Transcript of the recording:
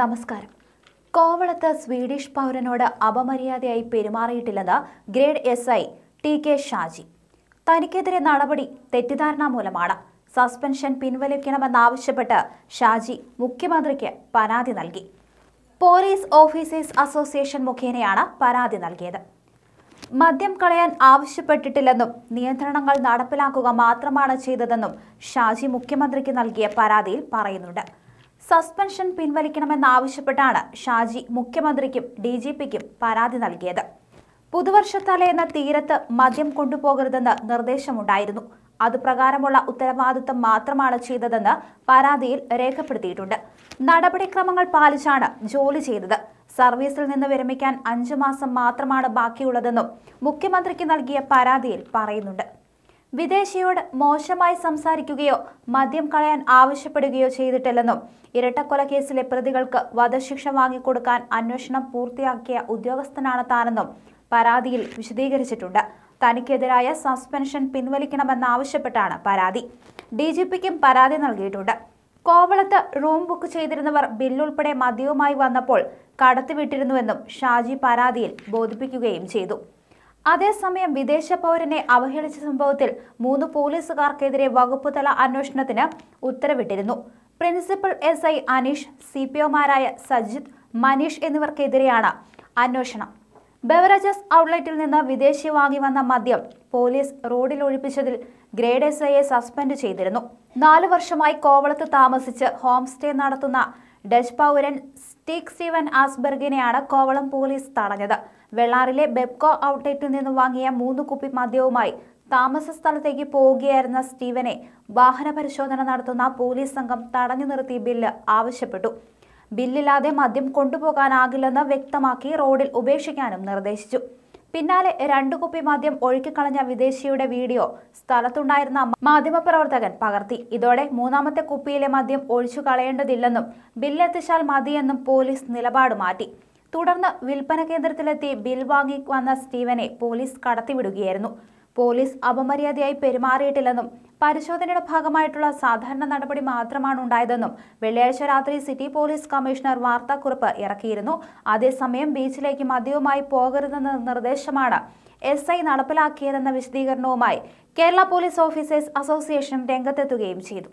നമസ്കാരം കോവളത്ത് സ്വീഡിഷ് പൗരനോട് അപമര്യാദയായി പെരുമാറിയിട്ടില്ലെന്ന് grade S I T K Shaji തനിക്കെതിരെ നടപടി തെറ്റിദ്ധാരണ മൂലമാണ് സസ്പെൻഷൻ പിൻവലിക്കണമെന്നാവശ്യപ്പെട്ട് ഷാജി മുഖ്യമന്ത്രിക്ക് പരാതി നൽകി പോലീസ് ഓഫീസേഴ്സ് അസോസിയേഷൻ മുഖേനയാണ് പരാതി നൽകിയത് മദ്യം കളയാൻ ആവശ്യപ്പെട്ടിട്ടില്ലെന്നും നിയന്ത്രണങ്ങൾ നടപ്പിലാക്കുക മാത്രമാണ് ചെയ്തതെന്നും ഷാജി മുഖ്യമന്ത്രിക്ക് നൽകിയ പരാതിയിൽ പറയുന്നുണ്ട് സസ്പെൻഷൻ പിൻവലിക്കണമെന്നാവശ്യപ്പെട്ടാണ് ഷാജി മുഖ്യമന്ത്രിക്കും ഡി ജി പിക്കും പരാതി നൽകിയത് പുതുവർഷത്തലേന്ന് തീരത്ത് മദ്യം കൊണ്ടുപോകരുതെന്ന് നിർദ്ദേശമുണ്ടായിരുന്നു അതുപ്രകാരമുള്ള ഉത്തരവാദിത്തം മാത്രമാണ് ചെയ്തതെന്ന് പരാതിയിൽ രേഖപ്പെടുത്തിയിട്ടുണ്ട് നടപടിക്രമങ്ങൾ പാലിച്ചാണ് ജോലി ചെയ്തത് സർവീസിൽ നിന്ന് വിരമിക്കാൻ അഞ്ചു മാസം മാത്രമാണ് ബാക്കിയുള്ളതെന്നും മുഖ്യമന്ത്രിക്ക് നൽകിയ പരാതിയിൽ പറയുന്നുണ്ട് വിദേശിയോട് മോശമായി സംസാരിക്കുകയോ മദ്യം കളയാൻ ആവശ്യപ്പെടുകയോ ചെയ്തിട്ടില്ലെന്നും ഇരട്ടക്കൊലക്കേസിലെ പ്രതികൾക്ക് വധശിക്ഷ വാങ്ങിക്കൊടുക്കാൻ അന്വേഷണം പൂർത്തിയാക്കിയ ഉദ്യോഗസ്ഥനാണ് താനെന്നും പരാതിയിൽ വിശദീകരിച്ചിട്ടുണ്ട് തനിക്കെതിരായ സസ്പെൻഷൻ പിൻവലിക്കണമെന്നാവശ്യപ്പെട്ടാണ് പരാതി ഡി ജി പിക്കും പരാതി നൽകിയിട്ടുണ്ട് കോവളത്ത് റൂം ബുക്ക് ചെയ്തിരുന്നവർ ബില്ലുൾപ്പെടെ മദ്യവുമായി വന്നപ്പോൾ കടത്തിവിട്ടിരുന്നുവെന്നും ഷാജി പരാതിയിൽ ബോധിപ്പിക്കുകയും ചെയ്തു അതേസമയം വിദേശ പൗരനെ അവഹേളിച്ച സംഭവത്തിൽ മൂന്ന് പോലീസുകാർക്കെതിരെ വകുപ്പുതല അന്വേഷണത്തിന് ഉത്തരവിട്ടിരുന്നു principal S I Aneesh C P ഒമാരായ സജിത് മനീഷ് എന്നിവർക്കെതിരെയാണ് അന്വേഷണം ബെവറേജസ് ഔട്ട്ലെറ്റിൽ നിന്ന് വിദേശി വാങ്ങി വന്ന മദ്യം പോലീസ് റോഡിൽ ഒഴിപ്പിച്ചതിൽ ഗ്രേഡ് എസ് ഐയെ സസ്പെൻഡ് ചെയ്തിരുന്നു നാലു വർഷമായി കോവളത്ത് താമസിച്ച് ഹോം സ്റ്റേ നടത്തുന്ന ഡച്ച് പൗരൻ സ്റ്റീക് സ്റ്റീവൻ ആസ്ബർഗിനെയാണ് കോവളം പോലീസ് തടഞ്ഞത് വെള്ളാറിലെ ബെബ്കോ ഔട്ട്ലെറ്റിൽ നിന്ന് വാങ്ങിയ മൂന്ന് കുപ്പി മദ്യവുമായി താമസ സ്ഥലത്തേക്ക് പോവുകയായിരുന്ന സ്റ്റീവനെ വാഹന പരിശോധന നടത്തുന്ന പോലീസ് സംഘം തടഞ്ഞു നിർത്തി ബില്ല് ആവശ്യപ്പെട്ടു ബില്ലില്ലാതെ മദ്യം കൊണ്ടുപോകാനാകില്ലെന്ന് വ്യക്തമാക്കി റോഡിൽ ഉപേക്ഷിക്കാനും നിർദ്ദേശിച്ചു പിന്നാലെ രണ്ടു കുപ്പി മദ്യം ഒഴുക്കിക്കളഞ്ഞ വിദേശിയുടെ വീഡിയോ സ്ഥലത്തുണ്ടായിരുന്ന മാധ്യമപ്രവർത്തകൻ പകർത്തി ഇതോടെ മൂന്നാമത്തെ കുപ്പിയിലെ മദ്യം ഒഴിച്ചു കളയേണ്ടതില്ലെന്നും ബില്ലെത്തിച്ചാൽ മതിയെന്നും പോലീസ് നിലപാട് മാറ്റി തുടർന്ന് വിൽപ്പന കേന്ദ്രത്തിലെത്തി ബിൽ വാങ്ങി വന്ന സ്റ്റീവനെ പോലീസ് കടത്തിവിടുകയായിരുന്നു പോലീസ് അപമര്യാദയായി പെരുമാറിയിട്ടില്ലെന്നും പരിശോധനയുടെ ഭാഗമായിട്ടുള്ള സാധാരണ നടപടി മാത്രമാണ് ഉണ്ടായതെന്നും വെള്ളിയാഴ്ച രാത്രി സിറ്റി പോലീസ് കമ്മീഷണർ വാർത്താക്കുറിപ്പ് ഇറക്കിയിരുന്നു അതേസമയം ബീച്ചിലേക്ക് മദ്യവുമായി പോകരുതെന്ന നിർദ്ദേശമാണ് എസ് ഐ നടപ്പിലാക്കിയതെന്ന വിശദീകരണവുമായി കേരള പോലീസ് ഓഫീസേഴ്സ് അസോസിയേഷൻ രംഗത്തെത്തുകയും ചെയ്തു